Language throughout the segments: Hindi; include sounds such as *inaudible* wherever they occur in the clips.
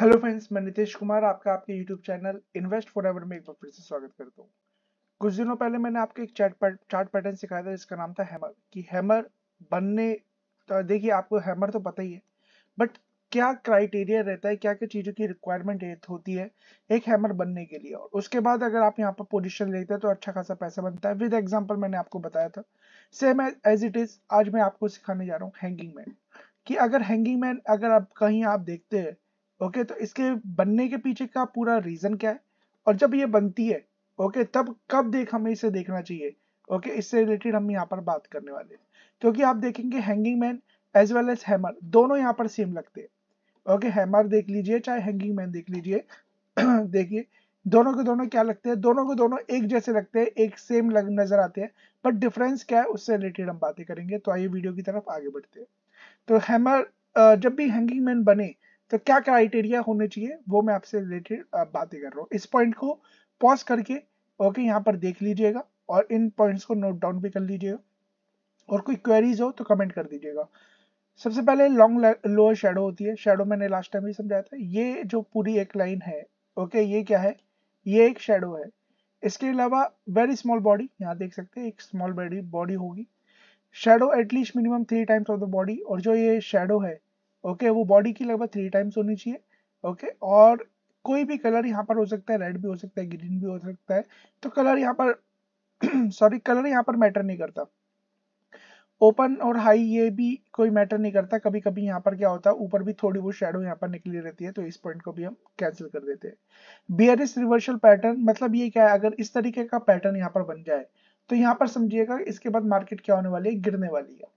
हेलो फ्रेंड्स मैं नितेश कुमार आपका आपके YouTube channel invest forever में एक बार फिर से स्वागत करता हूँ कुछ दिनों पहले मैंने आपको एक चैट पर, चार्ट पैटर्न सिखाया था जिसका नाम था हैमर कि हैमर बनने तो देखिए आपको हैमर तो पता ही है बट क्या क्राइटेरिया रहता है क्या क्या चीज़ों की रिक्वायरमेंट होती है एक हैमर बनने के लिए और उसके बाद अगर आप यहाँ पर पोजिशन लेते हैं तो अच्छा खासा पैसा बनता है विद एग्जाम्पल मैंने आपको बताया था सेम एज इट इज़ आज मैं आपको सिखाने जा रहा हूँ हैंगिंग मैन कि अगर हैंगिंग मैन अगर आप कहीं आप देखते हैं ओके तो इसके बनने के पीछे का पूरा रीजन क्या है और जब ये बनती है ओके तब कब देख हमें इसे देखना चाहिए ओके इससे रिलेटेड हम यहाँ पर बात करने वाले हैं क्योंकि आप देखेंगे hanging man as well as hammer दोनों यहाँ पर सेम लगते हैं ओके हैमर देख लीजिए चाहे हैंगिंग मैन देख लीजिए *clears throat* देखिए दोनों के दोनों क्या लगते हैं दोनों के दोनों एक जैसे लगते हैं एक सेम लग नजर आते हैं बट डिफरेंस क्या है उससे रिलेटेड हम बातें करेंगे तो आइए वीडियो की तरफ आगे बढ़ते हैं तो हैमर जब भी हैंगिंग मैन बने तो क्या क्राइटेरिया होने चाहिए वो मैं आपसे रिलेटेड बातें कर रहा हूँ इस पॉइंट को पॉज करके ओके यहाँ पर देख लीजिएगा और इन पॉइंट्स को नोट डाउन भी कर लीजिएगा और कोई क्वेरीज हो तो कमेंट कर दीजिएगा सबसे पहले लॉन्ग लोअर शेडो होती है शेडो मैंने लास्ट टाइम भी समझाया था ये जो पूरी एक लाइन है ओके ये क्या है ये एक शेडो है इसके अलावा वेरी स्मॉल बॉडी यहाँ देख सकते हैं एक स्मॉल बॉडी बॉडी होगी shadow at least minimum three times of the body और जो ये शेडो है ओके वो बॉडी की लगभग थ्री टाइम्स होनी चाहिए ओके और कोई भी कलर यहाँ पर हो सकता है रेड भी हो सकता है ग्रीन भी हो सकता है तो कलर यहाँ पर सॉरी *clears throat* कलर यहाँ पर मैटर नहीं करता ओपन और हाई ये भी कोई मैटर नहीं करता कभी कभी यहाँ पर क्या होता है ऊपर भी थोड़ी बहुत शेडो यहाँ पर निकली रहती है तो इस पॉइंट को भी हम कैंसिल कर देते हैं बियरिस रिवर्सल पैटर्न मतलब ये क्या है अगर इस तरीके का पैटर्न यहाँ पर बन जाए तो यहाँ पर समझिएगा इसके बाद मार्केट क्या होने वाली है गिरने वाली है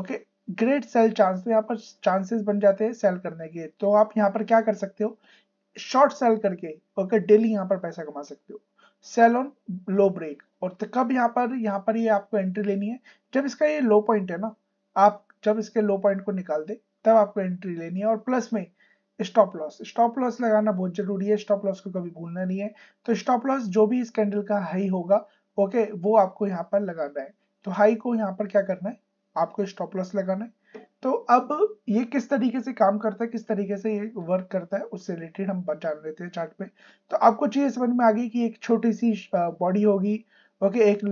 ओके ग्रेट सेल चांस तो यहाँ पर चांसेस बन जाते हैं सेल करने के तो आप यहाँ पर क्या कर सकते हो शॉर्ट सेल करके ओके डेली यहाँ पर पैसा कमा सकते हो सेल ऑन लो ब्रेक और तो कब यहाँ पर यहाँ पर ये यह आपको एंट्री लेनी है जब इसका ये लो पॉइंट है ना आप जब इसके लो पॉइंट को निकाल दे तब आपको एंट्री लेनी है और प्लस में स्टॉप लॉस स्टॉप लॉस लगाना बहुत जरूरी है स्टॉप लॉस को कभी भूलना नहीं है तो स्टॉप लॉस जो भी इस कैंडल का हाई होगा ओके वो आपको यहाँ पर लगाना है तो हाई को यहाँ पर क्या करना है आपको स्टॉप लॉस लगाना है तो अब ये किस तरीके से काम करता है किस तरीके से ये वर्क करता है उससे रिलेटेड हम जान लेते हैं चार्ट पे तो आपको चीज़ समझ में आ गई कि एक छोटी सी बॉडी होगी ओके एक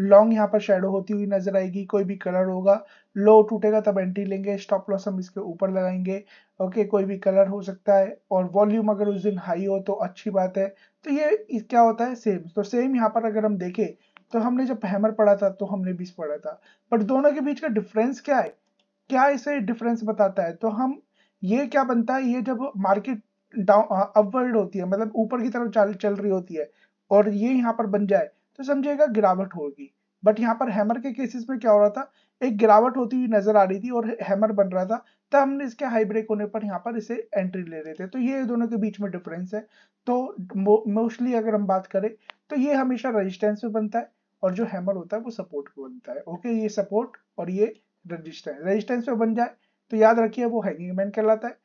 लॉन्ग यहाँ पर शेडो होती हुई नजर आएगी कोई भी कलर होगा लो टूटेगा तब एंट्री लेंगे स्टॉप लॉस हम इसके ऊपर लगाएंगे ओके कोई भी कलर हो सकता है और वॉल्यूम अगर उस दिन हाई हो तो अच्छी बात है तो ये क्या होता है सेम तो सेम यहाँ पर अगर हम देखें तो हमने जब हैमर पढ़ा था तो हमने बीस पढ़ा था बट दोनों के बीच का डिफरेंस क्या है क्या इसे डिफरेंस बताता है तो हम ये क्या बनता है ये जब मार्केट डाउन अपवर्ड होती है मतलब ऊपर की तरफ चल चल रही होती है और ये यहाँ पर बन जाए तो समझेगा गिरावट होगी बट यहाँ पर हैमर के केसेस में क्या हो रहा था एक गिरावट होती हुई नजर आ रही थी और हैमर बन रहा था तब तो हमने इसके हाई ब्रेक होने पर यहाँ पर इसे एंट्री ले रहे थे तो ये दोनों के बीच में डिफरेंस है तो मोस्टली अगर हम बात करें तो ये हमेशा रजिस्टेंस में बनता है और जो हैमर होता है वो सपोर्ट पे बनता है ओके ये सपोर्ट और ये रेजिस्टेंस रेजिस्टेंस पे बन जाए तो याद रखिए वो हैंगिंग मैन कहलाता है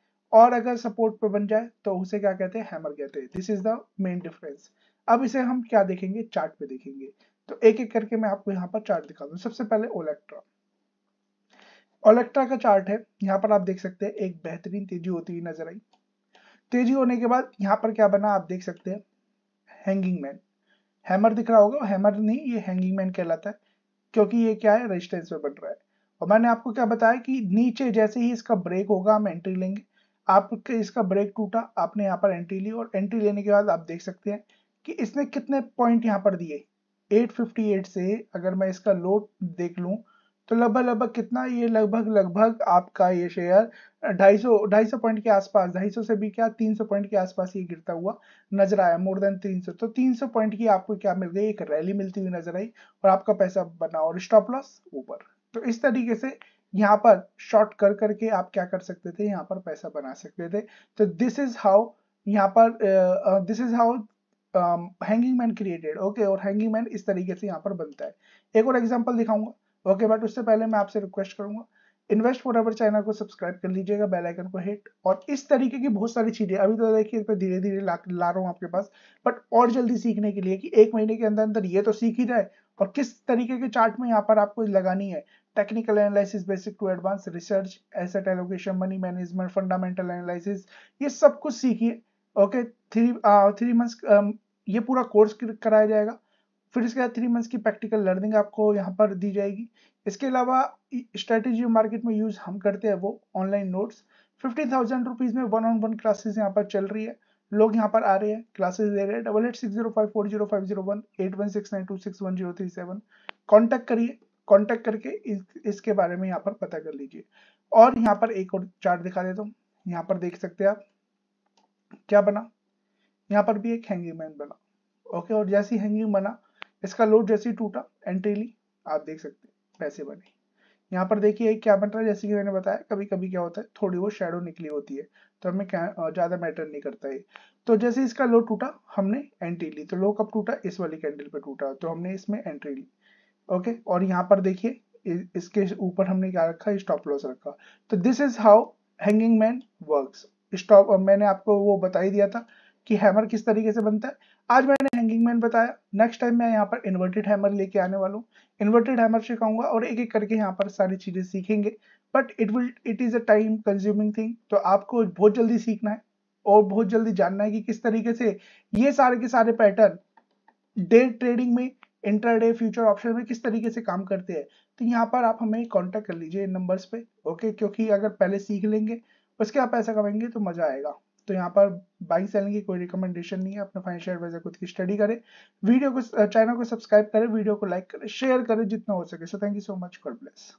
और अगर सपोर्ट पे बन जाए तो उसे क्या कहते हैं हैमर कहते हैं this is the main difference अब इसे हम क्या देखेंगे चार्ट पे देखेंगे तो एक एक करके मैं आपको यहाँ पर चार्ट दिखा दूँ सबसे पहले ओलेक्ट्रा ओलेक्ट्रा का चार्ट है यहाँ पर आप देख सकते हैं एक बेहतरीन तेजी होती हुई नजर आई तेजी होने के बाद यहाँ पर क्या बना आप देख सकते हैं हैंगिंग मैन हैमर दिख रहा होगा हैमर नहीं ये हैंगिंग मैन कहलाता है क्योंकि ये क्या है रेजिस्टेंस पे बन रहा है और मैंने आपको क्या बताया कि नीचे जैसे ही इसका ब्रेक होगा हम एंट्री लेंगे आपके इसका ब्रेक टूटा आपने यहाँ पर एंट्री ली और एंट्री लेने के बाद आप देख सकते हैं कि इसने कितने पॉइंट यहाँ पर दिए 858 से अगर मैं इसका लो देख लूँ तो लगभग लगभग कितना ये लगभग लगभग आपका ये शेयर ढाई सौ ढाई सौ पॉइंट के आसपास ढाई सौ से भी क्या तीन सौ पॉइंट के आसपास ये गिरता हुआ नजर आया मोर देन तीन सौ तो तीन सौ पॉइंट की आपको क्या मिल गई एक रैली मिलती हुई नजर आई और आपका पैसा बना और स्टॉप लॉस ऊपर तो इस तरीके से यहाँ पर शॉर्ट कर करके आप क्या कर सकते थे यहाँ पर पैसा बना सकते थे तो दिस इज हाउ यहाँ पर this is how hanging man created okay और हैंगिंग मैन इस तरीके से यहाँ पर बनता है एक और एग्जाम्पल दिखाऊंगा ओके बट उससे पहले मैं आपसे रिक्वेस्ट करूंगा इन्वेस्ट फॉर एवर चैनल को सब्सक्राइब कर लीजिएगा बेल आइकन को हिट और इस तरीके की बहुत सारी चीजें अभी तो देखिए इस पर धीरे धीरे ला ला रहा हूँ आपके पास बट और जल्दी सीखने के लिए कि एक महीने के अंदर अंदर ये तो सीख ही जाए और किस तरीके के चार्ट में यहाँ पर आपको लगानी है technical analysis basic to advance research asset allocation money management fundamental analysis ये सब कुछ सीखिए ओके थ्री थ्री मंथ्स ये पूरा कोर्स कराया जाएगा फिर इसके बाद थ्री मंथ्स की प्रैक्टिकल लर्निंग आपको यहाँ पर दी जाएगी इसके अलावा स्ट्रेटेजी मार्केट में यूज हम करते हैं वो online notes fifty thousand rupees में वन ऑन वन क्लासेस यहाँ पर चल रही है लोग यहाँ पर आ रहे हैं क्लासेस ले रहे हैं double eight six zero five four zero five zero one eight one six nine two six one zero three seven contact करिए कॉन्टेक्ट करके इस, इसके बारे में यहाँ पर पता कर लीजिए और यहाँ पर एक और चार्ट दिखा देता हूँ यहाँ पर देख सकते हैं आप क्या बना यहाँ पर भी एक हैंगिंग मैन बना ओके और जैसी हैंगिंग बना इसका लोड जैसे ही टूटा एंट्रीली आप देख सकते हैं पैसे बने यहाँ पर देखिए क्या बन रहा है जैसे कि मैंने बताया कभी कभी क्या होता है थोड़ी वो शेडो निकली होती है तो हमें ज्यादा मैटर नहीं करता है तो जैसे इसका लो टूटा हमने एंट्री ली तो लो कब टूटा इस वाली कैंडल पे टूटा तो हमने इसमें एंट्री ली ओके और यहाँ पर देखिए इसके ऊपर हमने क्या रखा स्टॉप लॉस रखा तो this is how hanging man work stop मैंने आपको वो बताई दिया था कि हैमर किस तरीके से बनता है आज मैंने हैंगिंग मैन बताया नेक्स्ट टाइम मैं यहाँ पर इन्वर्टेड हैमर लेके आने वाला हूँ इन्वर्टेड हैमर सिखाऊंगा और एक एक करके यहाँ पर सारी चीज़ें सीखेंगे but it will it is a time consuming thing तो आपको बहुत जल्दी सीखना है और बहुत जल्दी जानना है कि किस तरीके से ये सारे के सारे पैटर्न डे ट्रेडिंग में इंटरडे फ्यूचर ऑप्शन में किस तरीके से काम करते हैं तो यहाँ पर आप हमें कॉन्टेक्ट कर लीजिए इन नंबर्स पे ओके क्योंकि अगर पहले सीख लेंगे उसके आप पैसा कमाएंगे तो मज़ा आएगा तो यहाँ पर बाई सेलिंग की कोई रिकमेंडेशन नहीं है अपने फाइनेंशियल एडवाइजर खुद की स्टडी करें वीडियो को चैनल को सब्सक्राइब करें वीडियो को लाइक करें शेयर करें जितना हो सके so thank you so much for bless